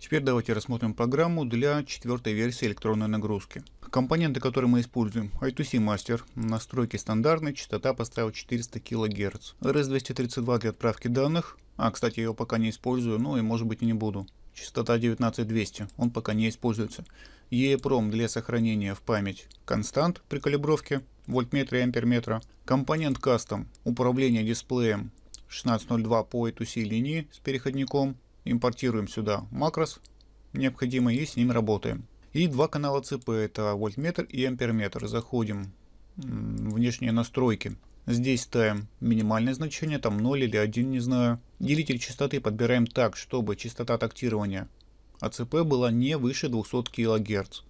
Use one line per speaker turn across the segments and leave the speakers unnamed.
Теперь давайте рассмотрим программу для четвертой версии электронной нагрузки. Компоненты, которые мы используем. I2C Master, настройки стандартные, частота поставил 400 кГц. RS-232 для отправки данных. А, кстати, я его пока не использую, ну и может быть и не буду. Частота 19200, он пока не используется. EEPROM для сохранения в память констант при калибровке, вольтметра и амперметра. Компонент Custom, управление дисплеем 1602 по I2C линии с переходником импортируем сюда макрос необходимый и с ним работаем. И два канала ЦП, это вольтметр и амперметр. Заходим в внешние настройки. Здесь ставим минимальное значение, там 0 или 1, не знаю. Делитель частоты подбираем так, чтобы частота тактирования АЦП была не выше 200 кГц.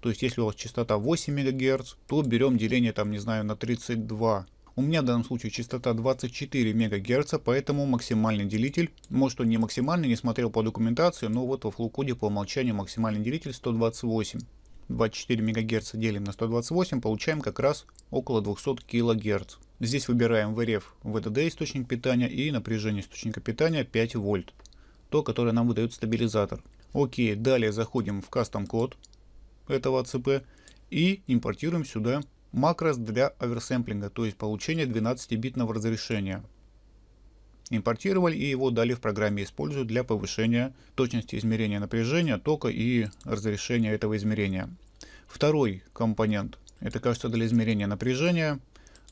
То есть, если у вас частота 8 МГц, то берем деление там, не знаю, на 32 у меня в данном случае частота 24 МГц, поэтому максимальный делитель, может он не максимальный, не смотрел по документации, но вот во флоу по умолчанию максимальный делитель 128. 24 МГц делим на 128, получаем как раз около 200 кГц. Здесь выбираем VRF VDD источник питания и напряжение источника питания 5 вольт, то, которое нам выдает стабилизатор. Окей, далее заходим в кастом код этого АЦП и импортируем сюда макрос для оверсэмплинга, то есть получения 12-битного разрешения. Импортировали и его дали в программе используют для повышения точности измерения напряжения, тока и разрешения этого измерения. Второй компонент – это кажется для измерения напряжения.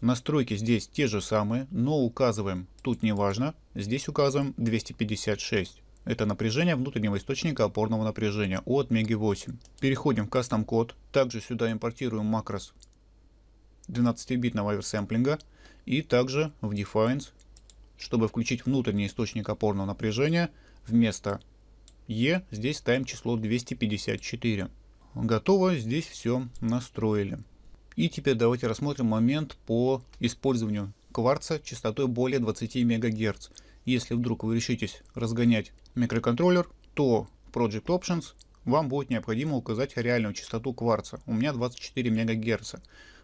Настройки здесь те же самые, но указываем, тут не важно, здесь указываем 256. Это напряжение внутреннего источника опорного напряжения от MEGI 8. Переходим в кастом код. Также сюда импортируем макрос 12-битного оверсэмплинга и также в Defines, чтобы включить внутренний источник опорного напряжения вместо E здесь ставим число 254. Готово, здесь все настроили. И теперь давайте рассмотрим момент по использованию кварца частотой более 20 МГц. Если вдруг вы решитесь разгонять микроконтроллер, то в Project Options вам будет необходимо указать реальную частоту кварца. У меня 24 МГц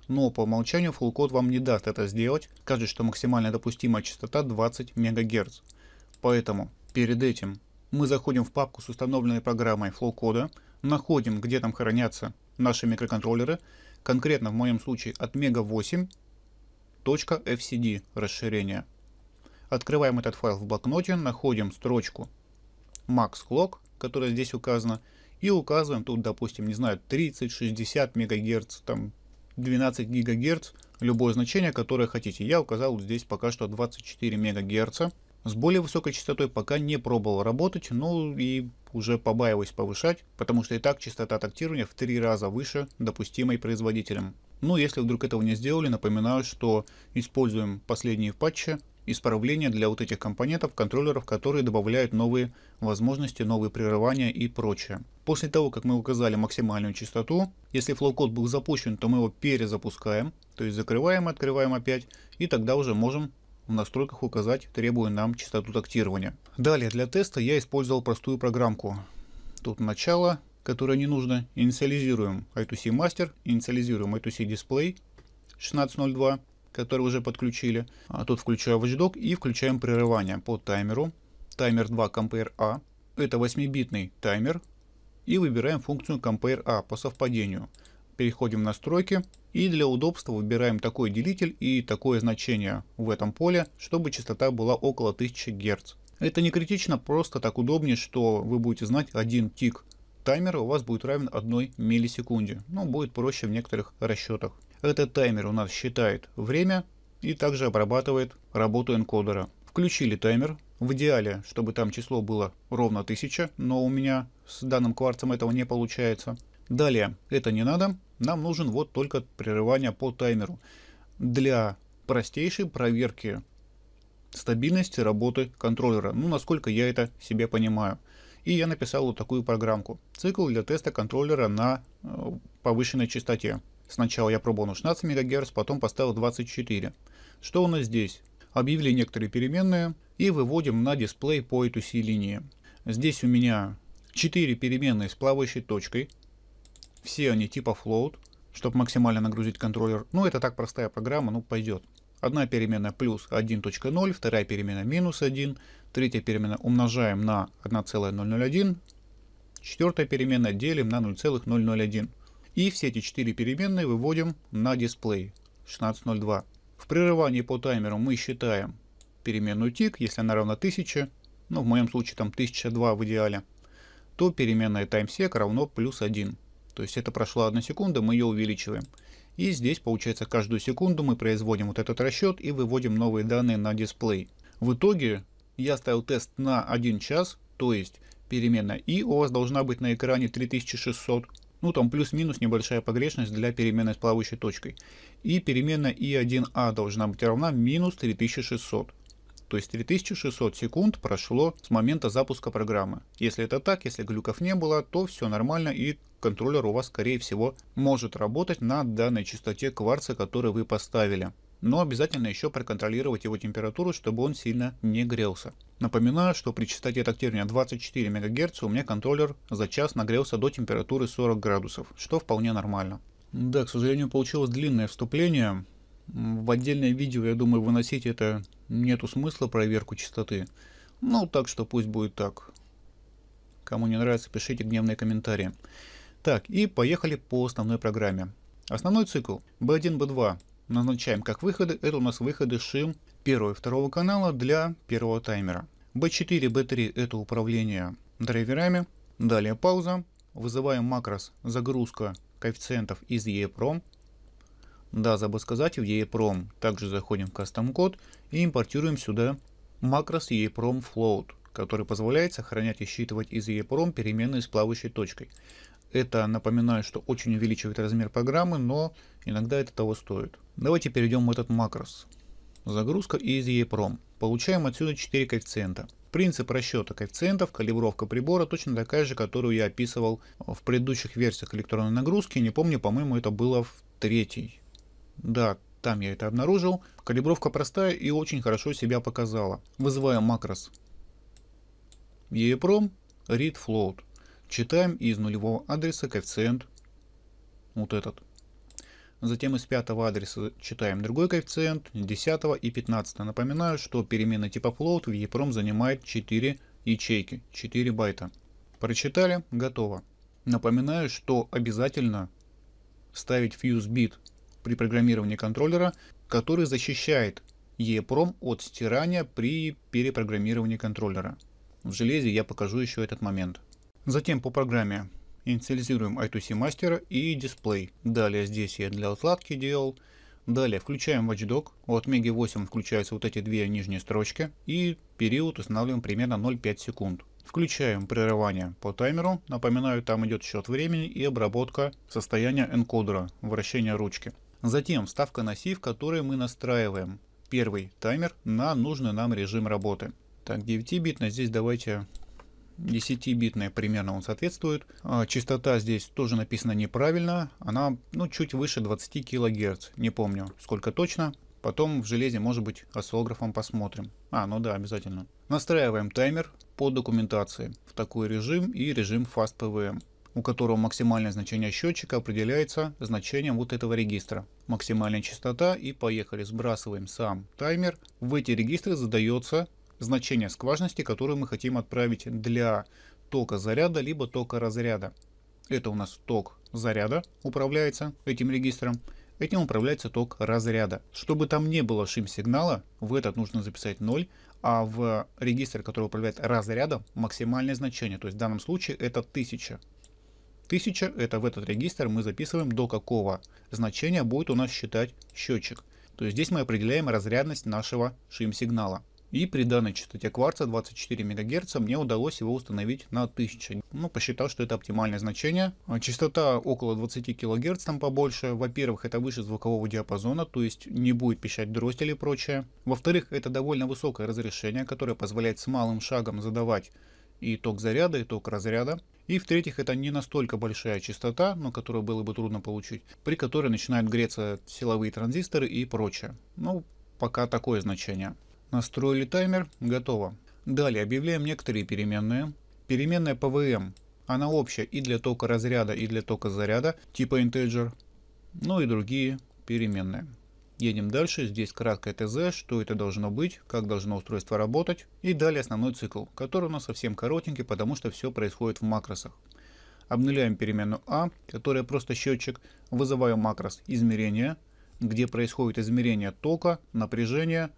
но по умолчанию full код вам не даст это сделать, скажет, что максимальная допустимая частота 20 МГц. Поэтому перед этим мы заходим в папку с установленной программой flow кода, находим, где там хранятся наши микроконтроллеры, конкретно в моем случае от mega8.fcd расширение. Открываем этот файл в блокноте, находим строчку max clock, которая здесь указана, и указываем тут, допустим, не знаю, 30, 60 мегагерц, там 12 ГГц, любое значение, которое хотите. Я указал здесь пока что 24 МГц. С более высокой частотой пока не пробовал работать, но ну и уже побаиваюсь повышать, потому что и так частота тактирования в три раза выше допустимой производителем. Ну, если вдруг этого не сделали, напоминаю, что используем последние патчи исправления для вот этих компонентов, контроллеров, которые добавляют новые возможности, новые прерывания и прочее. После того, как мы указали максимальную частоту, если флоу-код был запущен, то мы его перезапускаем, то есть закрываем и открываем опять, и тогда уже можем в настройках указать требуя нам частоту тактирования. Далее для теста я использовал простую программку. Тут начало, которое не нужно. Инициализируем I2C Master, инициализируем I2C Display 1602 который уже подключили. А тут включаю Watchdog и включаем прерывание по таймеру. Таймер 2 Compare A. Это 8-битный таймер. И выбираем функцию Compare A по совпадению. Переходим в настройки и для удобства выбираем такой делитель и такое значение в этом поле, чтобы частота была около 1000 Гц. Это не критично, просто так удобнее, что вы будете знать один тик таймера у вас будет равен 1 миллисекунде. но ну, будет проще в некоторых расчетах. Этот таймер у нас считает время и также обрабатывает работу энкодера. Включили таймер. В идеале, чтобы там число было ровно 1000, но у меня с данным кварцем этого не получается. Далее, это не надо, нам нужен вот только прерывание по таймеру для простейшей проверки стабильности работы контроллера, ну насколько я это себе понимаю. И я написал вот такую программку. Цикл для теста контроллера на э, повышенной частоте. Сначала я пробовал на 16 МГц, потом поставил 24. Что у нас здесь? Объявили некоторые переменные и выводим на дисплей по этой си линии. Здесь у меня 4 переменные с плавающей точкой. Все они типа float, чтобы максимально нагрузить контроллер. Ну это так простая программа, ну пойдет. Одна переменная плюс 1.0, вторая переменная минус 1, третья переменная умножаем на 1,001, четвертая переменная делим на 0,001 и все эти четыре переменные выводим на дисплей 16.02. В прерывании по таймеру мы считаем переменную тик, если она равна 1000, ну в моем случае там 1002 в идеале, то переменная timesec равно плюс 1. То есть это прошла 1 секунда, мы ее увеличиваем. И здесь получается каждую секунду мы производим вот этот расчет и выводим новые данные на дисплей. В итоге я ставил тест на 1 час, то есть переменная i у вас должна быть на экране 3600, ну там плюс-минус небольшая погрешность для переменной с плавающей точкой. И переменная i1a должна быть равна минус 3600. То есть 3600 секунд прошло с момента запуска программы. Если это так, если глюков не было, то все нормально и контроллер у вас скорее всего может работать на данной частоте кварца, которую вы поставили но обязательно еще проконтролировать его температуру, чтобы он сильно не грелся. Напоминаю, что при частоте тактирования 24 МГц у меня контроллер за час нагрелся до температуры 40 градусов, что вполне нормально. Да, к сожалению, получилось длинное вступление. В отдельное видео, я думаю, выносить это нету смысла, проверку частоты. Ну, так что пусть будет так. Кому не нравится, пишите гневные комментарии. Так, и поехали по основной программе. Основной цикл B1, B2 назначаем как выходы, это у нас выходы шим 1 и 2 канала для первого таймера. B4, B3 это управление драйверами, далее пауза, вызываем макрос загрузка коэффициентов из EEPROM. Да, забыл сказать, в EEPROM также заходим в Custom код и импортируем сюда макрос EEPROM Float, который позволяет сохранять и считывать из EEPROM переменные с плавающей точкой. Это, напоминаю, что очень увеличивает размер программы, но иногда это того стоит. Давайте перейдем в этот макрос. Загрузка из EEPROM. Получаем отсюда 4 коэффициента. Принцип расчета коэффициентов, калибровка прибора точно такая же, которую я описывал в предыдущих версиях электронной нагрузки. Не помню, по-моему, это было в третьей. Да, там я это обнаружил. Калибровка простая и очень хорошо себя показала. Вызываем макрос EEPROM read float. Читаем из нулевого адреса коэффициент вот этот. Затем из пятого адреса читаем другой коэффициент, 10 и 15. Напоминаю, что перемена типа float в EEPROM занимает 4 ячейки, 4 байта. Прочитали, готово. Напоминаю, что обязательно ставить fuse bit при программировании контроллера, который защищает EEPROM от стирания при перепрограммировании контроллера. В железе я покажу еще этот момент. Затем по программе инициализируем I2C мастера и дисплей. Далее здесь я для отладки делал. Далее включаем Watchdog. От Меги 8 включаются вот эти две нижние строчки. И период устанавливаем примерно 0,5 секунд. Включаем прерывание по таймеру. Напоминаю, там идет счет времени и обработка состояния энкодера, вращения ручки. Затем вставка на сив, который мы настраиваем. Первый таймер на нужный нам режим работы. Так, 9-битно здесь давайте 10-битная примерно он соответствует. А, частота здесь тоже написана неправильно, она ну, чуть выше 20 кГц, не помню сколько точно. Потом в железе, может быть, осциллографом посмотрим. А, ну да, обязательно. Настраиваем таймер по документации в такой режим и режим Fast PWM у которого максимальное значение счетчика определяется значением вот этого регистра. Максимальная частота и поехали. Сбрасываем сам таймер. В эти регистры задается значение скважности, которую мы хотим отправить для тока заряда либо тока разряда. Это у нас ток заряда управляется этим регистром, этим управляется ток разряда. Чтобы там не было шим-сигнала, в этот нужно записать 0, а в регистр, который управляет разрядом, максимальное значение. То есть в данном случае это 1000. 1000 это в этот регистр мы записываем до какого значения будет у нас считать счетчик. То есть здесь мы определяем разрядность нашего шим-сигнала. И при данной частоте кварца 24 МГц мне удалось его установить на 1000. Ну, посчитал, что это оптимальное значение. А, частота около 20 кГц, там побольше. Во-первых, это выше звукового диапазона, то есть не будет пищать дроздь и прочее. Во-вторых, это довольно высокое разрешение, которое позволяет с малым шагом задавать и ток заряда, и ток разряда. И в-третьих, это не настолько большая частота, но которую было бы трудно получить, при которой начинают греться силовые транзисторы и прочее. Ну, пока такое значение. Настроили таймер, готово. Далее объявляем некоторые переменные. Переменная PVM, она общая и для тока разряда, и для тока заряда, типа integer, ну и другие переменные. Едем дальше, здесь краткое ТЗ, что это должно быть, как должно устройство работать, и далее основной цикл, который у нас совсем коротенький, потому что все происходит в макросах. Обнуляем переменную А, которая просто счетчик, вызываем макрос измерения, где происходит измерение тока, напряжения,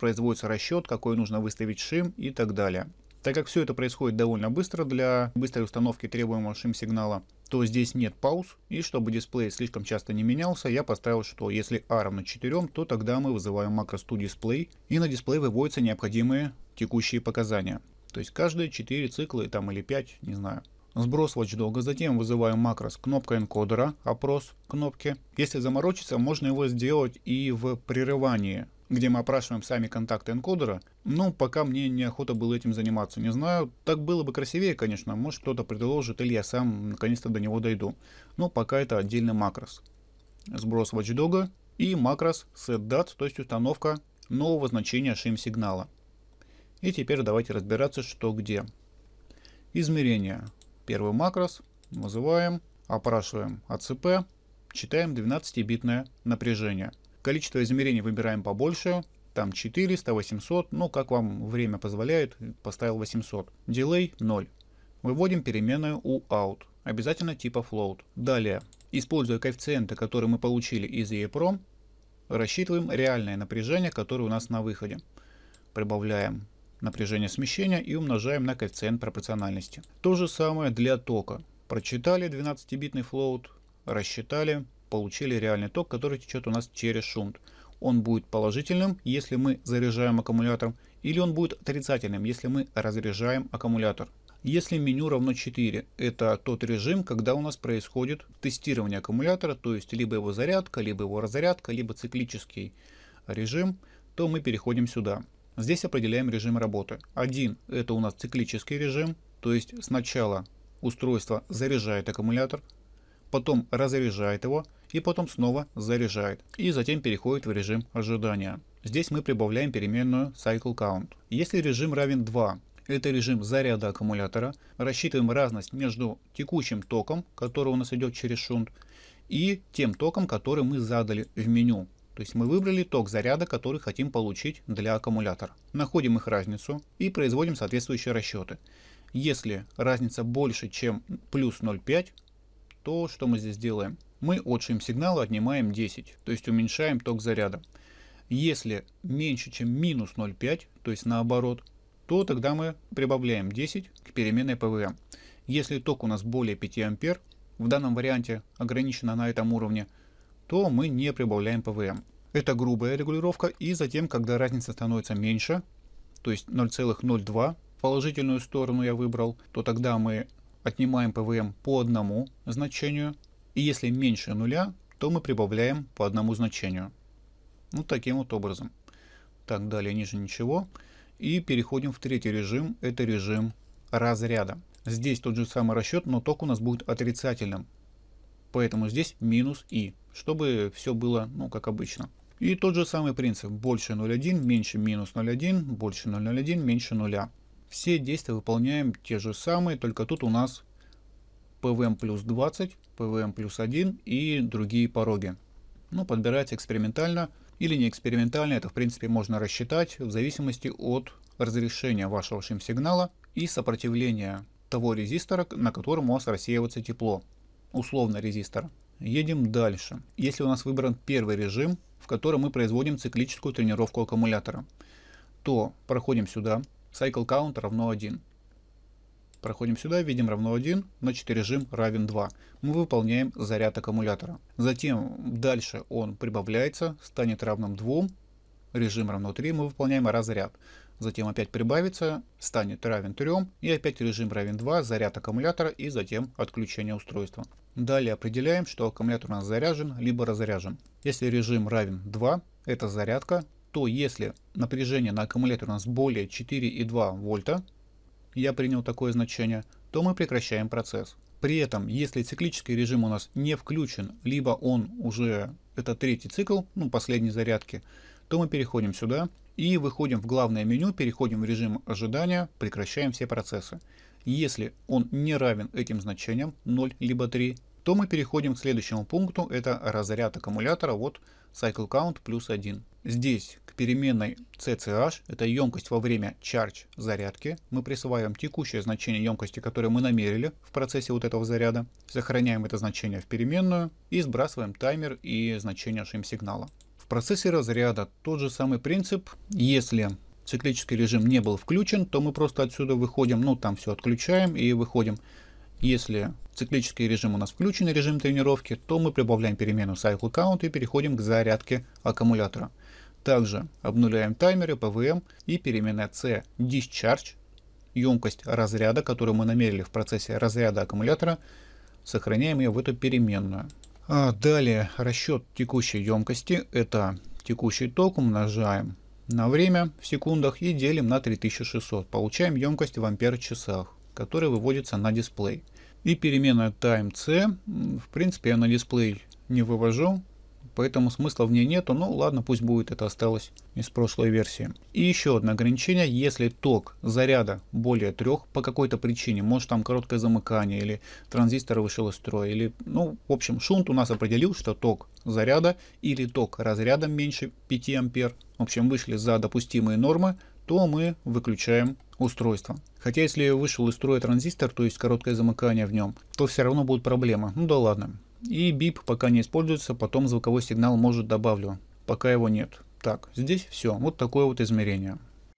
производится расчет, какой нужно выставить шим и так далее. Так как все это происходит довольно быстро для быстрой установки требуемого шим-сигнала, то здесь нет пауз, и чтобы дисплей слишком часто не менялся, я поставил, что если A равно 4, то тогда мы вызываем макрос to Display, и на дисплей выводятся необходимые текущие показания. То есть каждые 4 цикла там, или 5, не знаю. Сброс watchdog, затем вызываю макрос кнопка энкодера, опрос кнопки. Если заморочиться, можно его сделать и в прерывании где мы опрашиваем сами контакты энкодера, но пока мне неохота было этим заниматься. Не знаю, так было бы красивее, конечно, может кто-то предложит, или я сам наконец-то до него дойду. Но пока это отдельный макрос. Сброс watchdog и макрос setDat, то есть установка нового значения шим сигнала. И теперь давайте разбираться, что где. Измерение. Первый макрос. Вызываем, опрашиваем АЦП, читаем 12-битное напряжение. Количество измерений выбираем побольше, там 400, 800, ну как вам время позволяет, поставил 800. Delay 0. Выводим переменную u out, обязательно типа float. Далее, используя коэффициенты, которые мы получили из EEPROM, рассчитываем реальное напряжение, которое у нас на выходе. Прибавляем напряжение смещения и умножаем на коэффициент пропорциональности. То же самое для тока. Прочитали 12-битный float, рассчитали получили реальный ток, который течет у нас через шунт. Он будет положительным, если мы заряжаем аккумулятор, или он будет отрицательным, если мы разряжаем аккумулятор. Если меню равно 4, это тот режим, когда у нас происходит тестирование аккумулятора, то есть либо его зарядка, либо его разрядка, либо циклический режим, то мы переходим сюда. Здесь определяем режим работы. 1 это у нас циклический режим, то есть сначала устройство заряжает аккумулятор, потом разряжает его и потом снова заряжает. И затем переходит в режим ожидания. Здесь мы прибавляем переменную cycle count. Если режим равен 2, это режим заряда аккумулятора. Рассчитываем разность между текущим током, который у нас идет через шунт, и тем током, который мы задали в меню. То есть мы выбрали ток заряда, который хотим получить для аккумулятора. Находим их разницу и производим соответствующие расчеты. Если разница больше, чем плюс 0,5, то, что мы здесь делаем, мы от сигнал, отнимаем 10, то есть уменьшаем ток заряда. Если меньше, чем минус 0,5, то есть наоборот, то тогда мы прибавляем 10 к переменной ПВМ. Если ток у нас более 5 ампер, в данном варианте ограничено на этом уровне, то мы не прибавляем ПВМ. Это грубая регулировка, и затем, когда разница становится меньше, то есть 0,02, положительную сторону я выбрал, то тогда мы отнимаем ПВМ по одному значению, и если меньше нуля, то мы прибавляем по одному значению. Ну, таким вот образом. Так, далее ниже ничего. И переходим в третий режим, это режим разряда. Здесь тот же самый расчет, но ток у нас будет отрицательным. Поэтому здесь минус и чтобы все было, ну, как обычно. И тот же самый принцип. Больше 0,1, меньше минус 0,1, больше 0,01, меньше 0. Все действия выполняем те же самые, только тут у нас PVM плюс 20, PVM плюс 1 и другие пороги. Ну, подбирать экспериментально или не экспериментально, это в принципе можно рассчитать в зависимости от разрешения вашего шим-сигнала и сопротивления того резистора, на котором у вас рассеивается тепло, условно резистор. Едем дальше. Если у нас выбран первый режим, в котором мы производим циклическую тренировку аккумулятора, то проходим сюда, Cycle count равно 1. Проходим сюда, видим равно 1, значит режим равен 2. Мы выполняем заряд аккумулятора. Затем дальше он прибавляется, станет равным 2, режим равно 3, мы выполняем разряд. Затем опять прибавится, станет равен 3, и опять режим равен 2, заряд аккумулятора и затем отключение устройства. Далее определяем, что аккумулятор у нас заряжен, либо разряжен. Если режим равен 2, это зарядка, то если напряжение на аккумулятор у нас более 4,2 вольта, я принял такое значение, то мы прекращаем процесс. При этом, если циклический режим у нас не включен, либо он уже, это третий цикл, ну последней зарядки, то мы переходим сюда и выходим в главное меню, переходим в режим ожидания, прекращаем все процессы. Если он не равен этим значениям 0 либо 3, то мы переходим к следующему пункту, это разряд аккумулятора, вот cycle count плюс 1. Здесь к переменной CCH, это емкость во время charge зарядки, мы присваиваем текущее значение емкости, которое мы намерили в процессе вот этого заряда, сохраняем это значение в переменную и сбрасываем таймер и значение шим-сигнала. В процессе разряда тот же самый принцип, если циклический режим не был включен, то мы просто отсюда выходим, ну там все отключаем и выходим если циклический режим у нас включен, режим тренировки, то мы прибавляем перемену cycle count и переходим к зарядке аккумулятора. Также обнуляем таймеры PVM и переменная C discharge, емкость разряда, которую мы намерили в процессе разряда аккумулятора, сохраняем ее в эту переменную. А далее расчет текущей емкости, это текущий ток умножаем на время в секундах и делим на 3600. Получаем емкость в ампер-часах, которая выводится на дисплей. И перемена timec, в принципе, я на дисплей не вывожу, поэтому смысла в ней нету, ну ладно, пусть будет, это осталось из прошлой версии. И еще одно ограничение, если ток заряда более трех по какой-то причине, может там короткое замыкание или транзистор вышел из строя, или, ну, в общем, шунт у нас определил, что ток заряда или ток разряда меньше 5 ампер, в общем, вышли за допустимые нормы, то мы выключаем устройства. Хотя если вышел из строя транзистор, то есть короткое замыкание в нем, то все равно будет проблема. Ну да ладно. И бип пока не используется, потом звуковой сигнал может добавлю. Пока его нет. Так, здесь все. Вот такое вот измерение.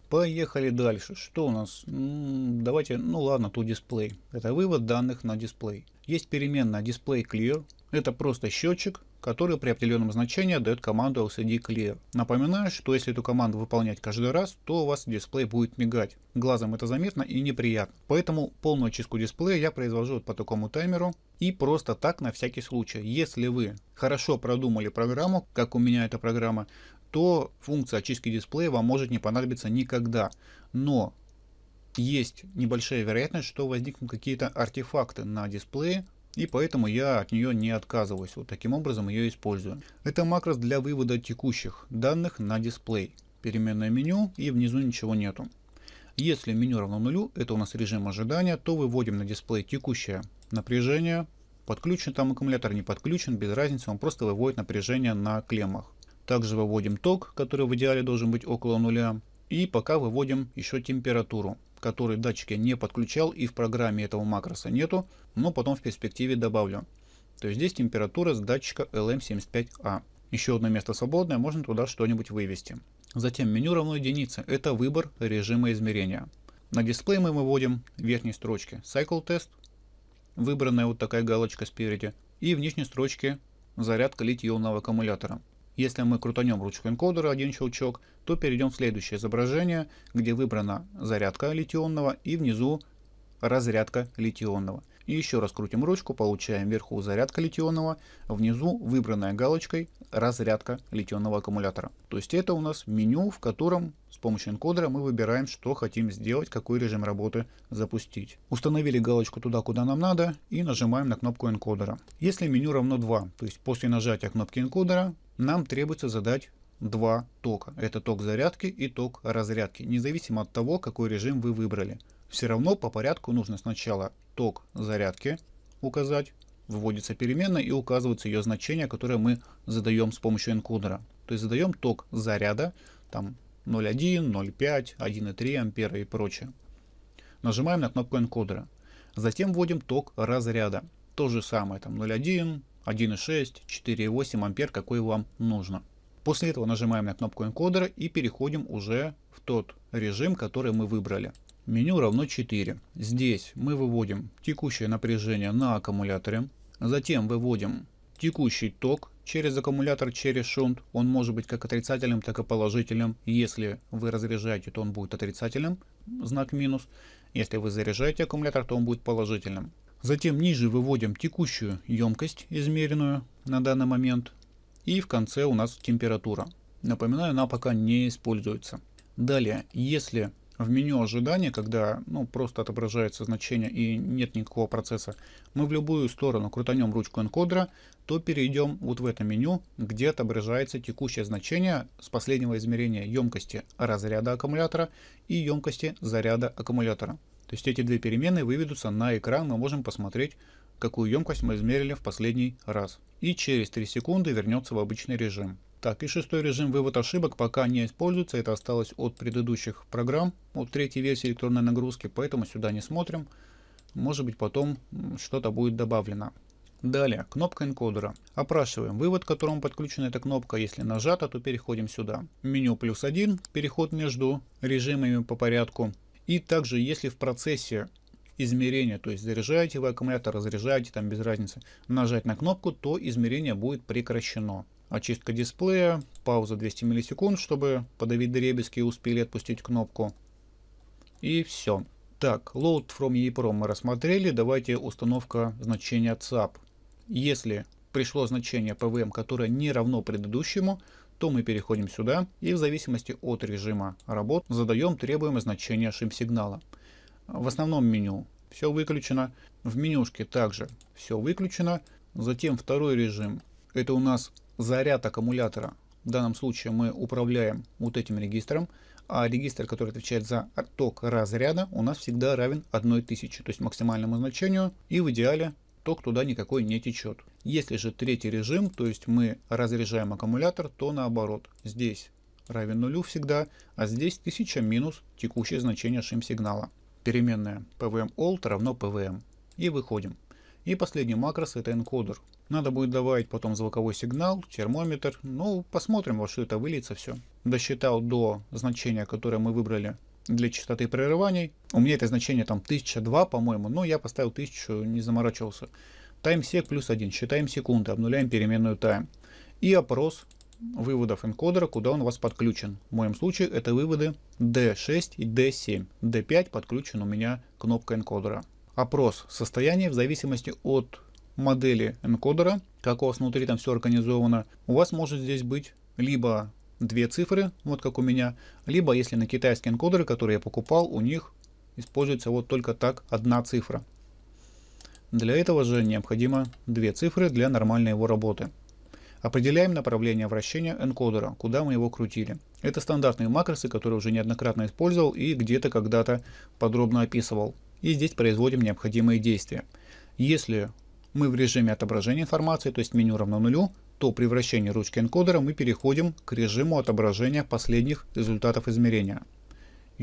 Поехали дальше. Что у нас? давайте, ну ладно, тут дисплей. Это вывод данных на дисплей. Есть переменная display clear, это просто счетчик, который при определенном значении дает команду LCD Clear. Напоминаю, что если эту команду выполнять каждый раз, то у вас дисплей будет мигать. Глазом это заметно и неприятно. Поэтому полную чистку дисплея я произвожу по такому таймеру и просто так на всякий случай. Если вы хорошо продумали программу, как у меня эта программа, то функция очистки дисплея вам может не понадобиться никогда. Но есть небольшая вероятность, что возникнут какие-то артефакты на дисплее, и поэтому я от нее не отказываюсь, вот таким образом ее использую. Это макрос для вывода текущих данных на дисплей. Переменное меню и внизу ничего нету. Если меню равно нулю, это у нас режим ожидания, то выводим на дисплей текущее напряжение. Подключен там аккумулятор, не подключен, без разницы, он просто выводит напряжение на клеммах. Также выводим ток, который в идеале должен быть около нуля. И пока выводим еще температуру который датчик я не подключал и в программе этого макроса нету, но потом в перспективе добавлю. То есть здесь температура с датчика LM75A. А. Еще одно место свободное, можно туда что-нибудь вывести. Затем меню равно единице – это выбор режима измерения. На дисплей мы выводим в верхней строчке Cycle Test, выбранная вот такая галочка спереди, и в нижней строчке зарядка литионного аккумулятора. Если мы крутанем ручку энкодера один щелчок, то перейдем в следующее изображение, где выбрана зарядка литионного и внизу разрядка литионного. И еще раз крутим ручку, получаем вверху зарядка литионного, внизу выбранная галочкой разрядка литионного аккумулятора. То есть это у нас меню, в котором с помощью энкодера мы выбираем, что хотим сделать, какой режим работы запустить. Установили галочку туда, куда нам надо и нажимаем на кнопку энкодера. Если меню равно 2, то есть после нажатия кнопки энкодера нам требуется задать два тока. Это ток зарядки и ток разрядки, независимо от того, какой режим вы выбрали. Все равно по порядку нужно сначала ток зарядки указать, выводится переменная и указывается ее значение, которое мы задаем с помощью энкодера. То есть задаем ток заряда, там 0,1, 0,5, 1,3 ампера и прочее. Нажимаем на кнопку энкодера. Затем вводим ток разряда. То же самое, там 0,1, 1,6, 4,8 ампер, какой вам нужно. После этого нажимаем на кнопку энкодера и переходим уже в тот режим, который мы выбрали. Меню равно 4. Здесь мы выводим текущее напряжение на аккумуляторе, затем выводим текущий ток через аккумулятор, через шунт. Он может быть как отрицательным, так и положительным. Если вы разряжаете, то он будет отрицательным, знак минус. Если вы заряжаете аккумулятор, то он будет положительным. Затем ниже выводим текущую емкость, измеренную на данный момент. И в конце у нас температура. Напоминаю, она пока не используется. Далее, если в меню ожидания, когда ну, просто отображается значение и нет никакого процесса, мы в любую сторону крутанем ручку энкодера, то перейдем вот в это меню, где отображается текущее значение с последнего измерения емкости разряда аккумулятора и емкости заряда аккумулятора. То есть эти две переменные выведутся на экран, мы можем посмотреть, какую емкость мы измерили в последний раз. И через 3 секунды вернется в обычный режим. Так, и шестой режим вывод ошибок пока не используется, это осталось от предыдущих программ, от третьей версии электронной нагрузки, поэтому сюда не смотрим. Может быть потом что-то будет добавлено. Далее, кнопка энкодера. Опрашиваем вывод, к которому подключена эта кнопка. Если нажата, то переходим сюда. Меню плюс один, переход между режимами по порядку. И также, если в процессе измерения, то есть заряжаете вы аккумулятор, разряжаете, там без разницы, нажать на кнопку, то измерение будет прекращено. Очистка дисплея, пауза 200 миллисекунд, чтобы подавить дребезги и успели отпустить кнопку. И все. Так, load from EEPROM мы рассмотрели, давайте установка значения цап. Если пришло значение PVM, которое не равно предыдущему, то мы переходим сюда и в зависимости от режима работ задаем требуемое значение шим-сигнала. В основном меню все выключено, в менюшке также все выключено. Затем второй режим, это у нас заряд аккумулятора. В данном случае мы управляем вот этим регистром, а регистр, который отвечает за ток разряда, у нас всегда равен 1000, то есть максимальному значению, и в идеале ток туда никакой не течет. Если же третий режим, то есть мы разряжаем аккумулятор, то наоборот. Здесь равен нулю всегда, а здесь 1000 минус текущее значение шим-сигнала. Переменная PWM old равно PWM. И выходим. И последний макрос это энкодер. Надо будет добавить потом звуковой сигнал, термометр. Ну, посмотрим, во что это выльется все. Досчитал до значения, которое мы выбрали для частоты прерываний. У меня это значение там 1002, по-моему, но я поставил 1000, не заморачивался timesec плюс 1, считаем секунды, обнуляем переменную time. И опрос выводов энкодера, куда он у вас подключен. В моем случае это выводы D6 и D7. D5 подключен у меня кнопка энкодера. Опрос состояния в зависимости от модели энкодера, как у вас внутри там все организовано, у вас может здесь быть либо две цифры, вот как у меня, либо если на китайские энкодеры, которые я покупал, у них используется вот только так одна цифра. Для этого же необходимо две цифры для нормальной его работы. Определяем направление вращения энкодера, куда мы его крутили. Это стандартные макросы, которые уже неоднократно использовал и где-то когда-то подробно описывал. И здесь производим необходимые действия. Если мы в режиме отображения информации, то есть меню равно нулю, то при вращении ручки энкодера мы переходим к режиму отображения последних результатов измерения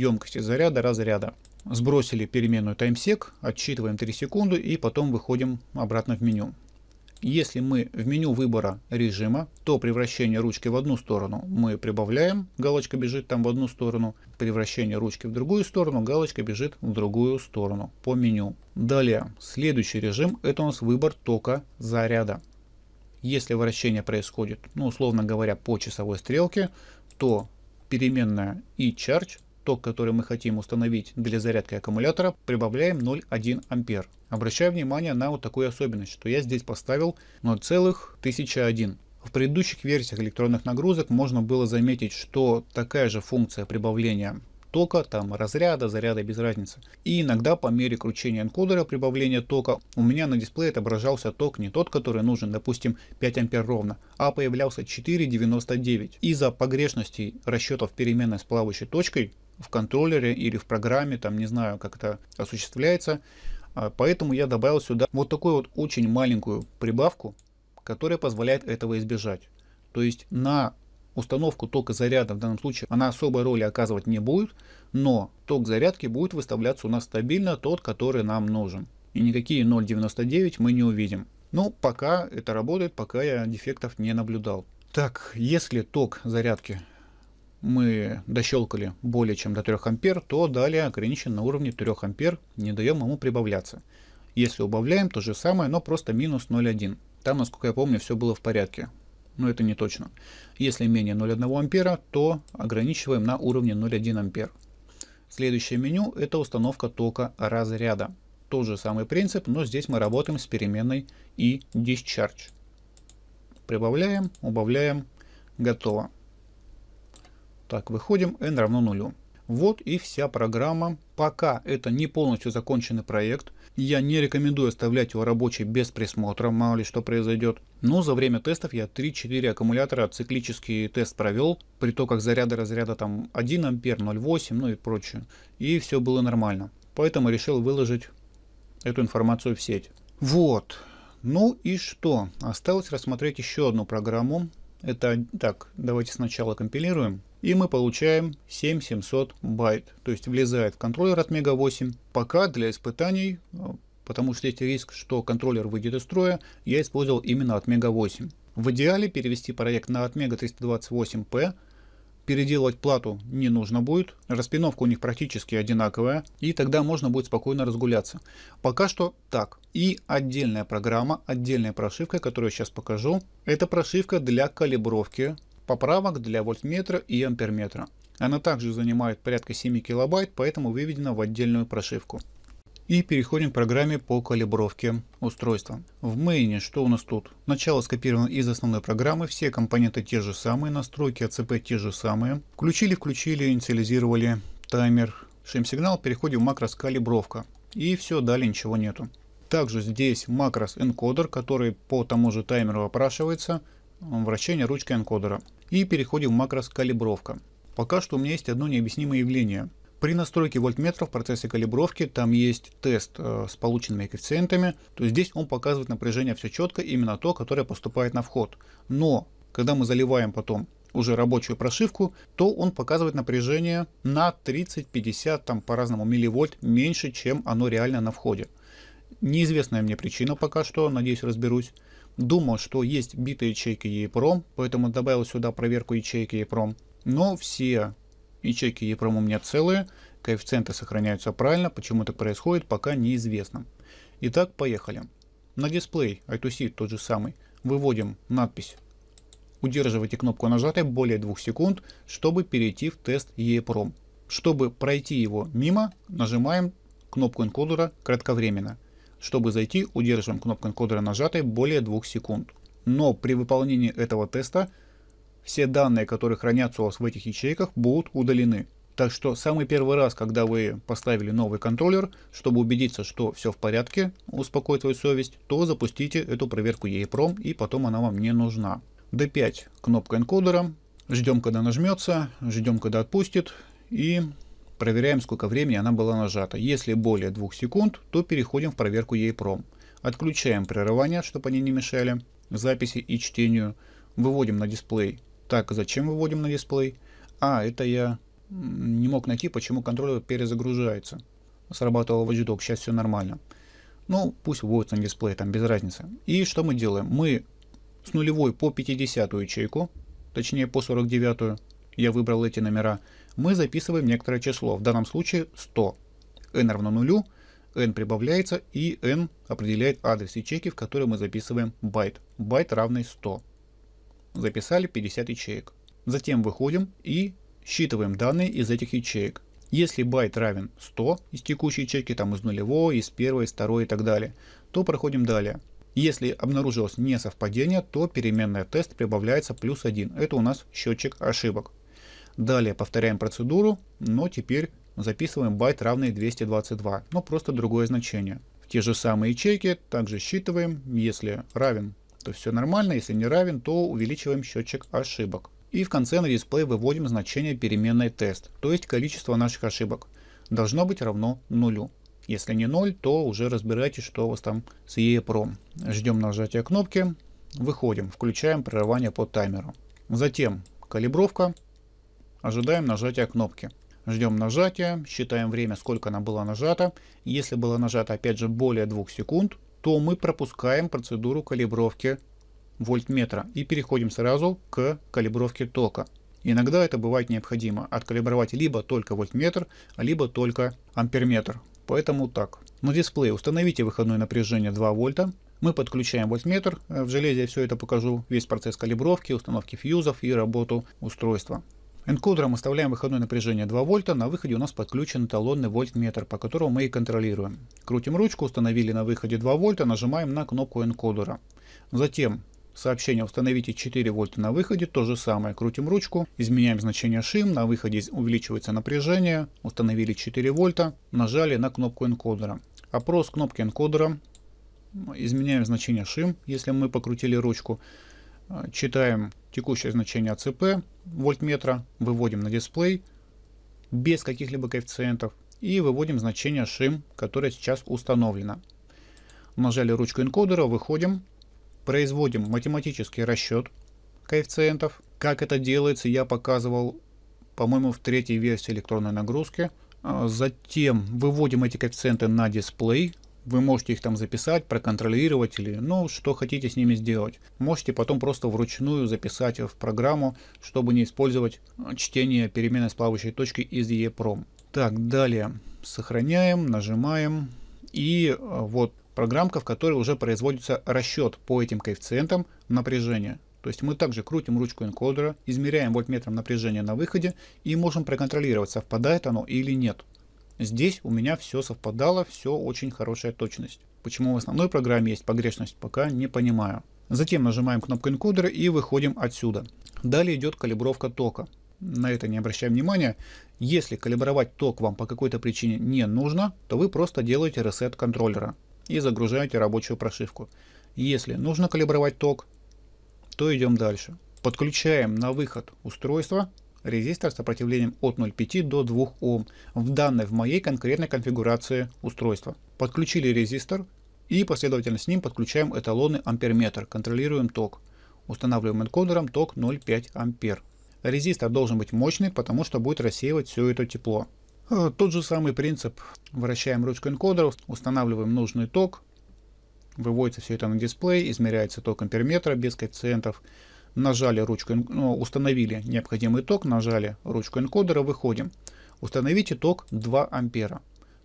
емкости заряда разряда. Сбросили переменную таймсек, отсчитываем 3 секунды и потом выходим обратно в меню. Если мы в меню выбора режима, то при вращении ручки в одну сторону мы прибавляем, галочка бежит там в одну сторону. При вращении ручки в другую сторону, галочка бежит в другую сторону по меню. Далее, следующий режим это у нас выбор тока заряда. Если вращение происходит, ну условно говоря, по часовой стрелке, то переменная и charge ток, который мы хотим установить для зарядки аккумулятора, прибавляем 0,1 ампер. Обращаю внимание на вот такую особенность, что я здесь поставил 0,1001. В предыдущих версиях электронных нагрузок можно было заметить, что такая же функция прибавления тока, там разряда, заряда, без разницы. И иногда по мере кручения энкодера прибавления тока у меня на дисплее отображался ток не тот, который нужен, допустим 5 ампер ровно, а появлялся 4,99. Из-за погрешностей расчетов переменной с плавающей точкой в контроллере или в программе, там не знаю, как это осуществляется. А, поэтому я добавил сюда вот такую вот очень маленькую прибавку, которая позволяет этого избежать. То есть на установку тока заряда в данном случае она особой роли оказывать не будет, но ток зарядки будет выставляться у нас стабильно тот, который нам нужен. И никакие 0.99 мы не увидим. Но ну, пока это работает, пока я дефектов не наблюдал. Так, если ток зарядки мы дощелкали более чем до 3 ампер, то далее ограничен на уровне 3 ампер, не даем ему прибавляться. Если убавляем, то же самое, но просто минус 0,1. Там, насколько я помню, все было в порядке. Но это не точно. Если менее 0,1 ампера, то ограничиваем на уровне 0,1 ампер. Следующее меню – это установка тока разряда. Тот же самый принцип, но здесь мы работаем с переменной и discharge. Прибавляем, убавляем, готово. Так, выходим n равно нулю. Вот и вся программа. Пока это не полностью законченный проект, я не рекомендую оставлять его рабочий без присмотра, мало ли что произойдет. Но за время тестов я 3-4 аккумулятора циклический тест провел, при то как заряда разряда там 1 ампер, 0,8, ну и прочее. И все было нормально. Поэтому решил выложить эту информацию в сеть. Вот. Ну и что? Осталось рассмотреть еще одну программу. Это так, давайте сначала компилируем и мы получаем 7700 байт, то есть влезает в контроллер от Мега 8. Пока для испытаний, э, потому что есть риск, что контроллер выйдет из строя, я использовал именно от Мега 8. В идеале перевести проект на от Мега 328P, переделывать плату не нужно будет, распиновка у них практически одинаковая, и тогда можно будет спокойно разгуляться. Пока что так. И отдельная программа, отдельная прошивка, которую я сейчас покажу, это прошивка для калибровки поправок для вольтметра и амперметра. Она также занимает порядка 7 килобайт, поэтому выведена в отдельную прошивку. И переходим к программе по калибровке устройства. В мейне что у нас тут? Начало скопировано из основной программы, все компоненты те же самые, настройки АЦП те же самые. Включили, включили, инициализировали таймер, шим-сигнал, переходим в макрос калибровка. И все, далее ничего нету. Также здесь макрос энкодер, который по тому же таймеру опрашивается, вращение ручки энкодера и переходим в макрос «Калибровка». Пока что у меня есть одно необъяснимое явление. При настройке вольтметра в процессе калибровки там есть тест э, с полученными коэффициентами, то здесь он показывает напряжение все четко, именно то, которое поступает на вход. Но когда мы заливаем потом уже рабочую прошивку, то он показывает напряжение на 30-50 там по-разному милливольт меньше, чем оно реально на входе. Неизвестная мне причина пока что, надеюсь разберусь. Думал, что есть битые ячейки EEPROM, поэтому добавил сюда проверку ячейки EEPROM. Но все ячейки EEPROM у меня целые, коэффициенты сохраняются правильно, почему так происходит, пока неизвестно. Итак, поехали. На дисплей I2C тот же самый. Выводим надпись. Удерживайте кнопку нажатой более 2 секунд, чтобы перейти в тест EEPROM. Чтобы пройти его мимо, нажимаем кнопку энкодера кратковременно. Чтобы зайти, удерживаем кнопку энкодера нажатой более 2 секунд. Но при выполнении этого теста все данные, которые хранятся у вас в этих ячейках, будут удалены. Так что самый первый раз, когда вы поставили новый контроллер, чтобы убедиться, что все в порядке, успокоить свою совесть, то запустите эту проверку EEPROM и потом она вам не нужна. D5 кнопка энкодера, ждем когда нажмется, ждем когда отпустит и Проверяем, сколько времени она была нажата. Если более 2 секунд, то переходим в проверку EEPROM. Отключаем прерывания, чтобы они не мешали записи и чтению. Выводим на дисплей. Так, зачем выводим на дисплей? А, это я не мог найти, почему контроллер перезагружается. Срабатывал watchdog, сейчас все нормально. Ну, пусть выводится на дисплей, там без разницы. И что мы делаем? Мы с нулевой по 50 ячейку, точнее по 49, я выбрал эти номера, мы записываем некоторое число, в данном случае 100. n равно нулю, n прибавляется и n определяет адрес ячейки, в которой мы записываем байт. Байт равный 100. Записали 50 ячеек. Затем выходим и считываем данные из этих ячеек. Если байт равен 100 из текущей ячейки, там из нулевого, из первой, из второй и так далее, то проходим далее. Если обнаружилось несовпадение, то переменная тест прибавляется плюс 1. Это у нас счетчик ошибок. Далее повторяем процедуру, но теперь записываем байт равный 222, но ну, просто другое значение. В те же самые ячейки также считываем, если равен, то все нормально, если не равен, то увеличиваем счетчик ошибок. И в конце на дисплей выводим значение переменной тест, то есть количество наших ошибок. Должно быть равно нулю. Если не 0, то уже разбирайте, что у вас там с EEPROM. Ждем нажатия кнопки, выходим, включаем прерывание по таймеру. Затем калибровка, Ожидаем нажатия кнопки. Ждем нажатия, считаем время, сколько она была нажата. Если было нажато опять же более 2 секунд, то мы пропускаем процедуру калибровки вольтметра и переходим сразу к калибровке тока. Иногда это бывает необходимо откалибровать либо только вольтметр, либо только амперметр. Поэтому так. На дисплее установите выходное напряжение 2 вольта. Мы подключаем вольтметр. Э, в железе я все это покажу. Весь процесс калибровки, установки фьюзов и работу устройства. Энкодером оставляем выходное напряжение 2 вольта, на выходе у нас подключен эталонный вольтметр, по которому мы и контролируем. Крутим ручку, установили на выходе 2 вольта, нажимаем на кнопку энкодера. Затем сообщение «Установите 4 вольта на выходе», то же самое, крутим ручку, изменяем значение шим, на выходе увеличивается напряжение, установили 4 вольта, нажали на кнопку энкодера. Опрос кнопки энкодера, изменяем значение шим, если мы покрутили ручку, читаем текущее значение АЦП вольтметра, выводим на дисплей без каких-либо коэффициентов и выводим значение шим, которое сейчас установлено. Нажали ручку энкодера, выходим, производим математический расчет коэффициентов. Как это делается, я показывал, по-моему, в третьей версии электронной нагрузки. А затем выводим эти коэффициенты на дисплей, вы можете их там записать, проконтролировать или ну что хотите с ними сделать. Можете потом просто вручную записать в программу, чтобы не использовать чтение переменной с плавающей точки из EEPROM. Так, далее сохраняем, нажимаем и э, вот программка, в которой уже производится расчет по этим коэффициентам напряжения. То есть мы также крутим ручку энкодера, измеряем вольтметром напряжение на выходе и можем проконтролировать, совпадает оно или нет. Здесь у меня все совпадало, все очень хорошая точность. Почему в основной программе есть погрешность, пока не понимаю. Затем нажимаем кнопку энкодера и выходим отсюда. Далее идет калибровка тока. На это не обращаем внимания. Если калибровать ток вам по какой-то причине не нужно, то вы просто делаете ресет контроллера и загружаете рабочую прошивку. Если нужно калибровать ток, то идем дальше. Подключаем на выход устройство резистор с сопротивлением от 0,5 до 2 Ом в данной в моей конкретной конфигурации устройства. Подключили резистор и последовательно с ним подключаем эталонный амперметр, контролируем ток. Устанавливаем энкодером ток 0,5 ампер. Резистор должен быть мощный, потому что будет рассеивать все это тепло. Э, тот же самый принцип. Вращаем ручку энкодера, устанавливаем нужный ток, выводится все это на дисплей, измеряется ток амперметра без коэффициентов нажали ручку, ну, установили необходимый ток, нажали ручку энкодера, выходим. Установите ток 2 ампера.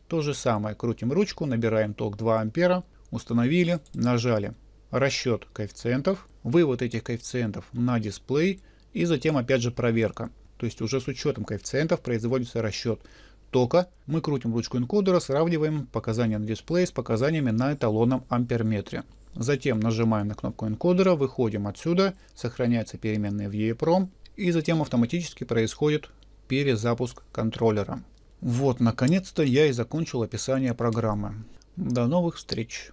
То же самое, крутим ручку, набираем ток 2 ампера, установили, нажали. Расчет коэффициентов, вывод этих коэффициентов на дисплей и затем опять же проверка. То есть уже с учетом коэффициентов производится расчет тока. Мы крутим ручку энкодера, сравниваем показания на дисплее с показаниями на эталонном амперметре. Затем нажимаем на кнопку энкодера, выходим отсюда, сохраняется переменная в EEPROM и затем автоматически происходит перезапуск контроллера. Вот наконец-то я и закончил описание программы. До новых встреч!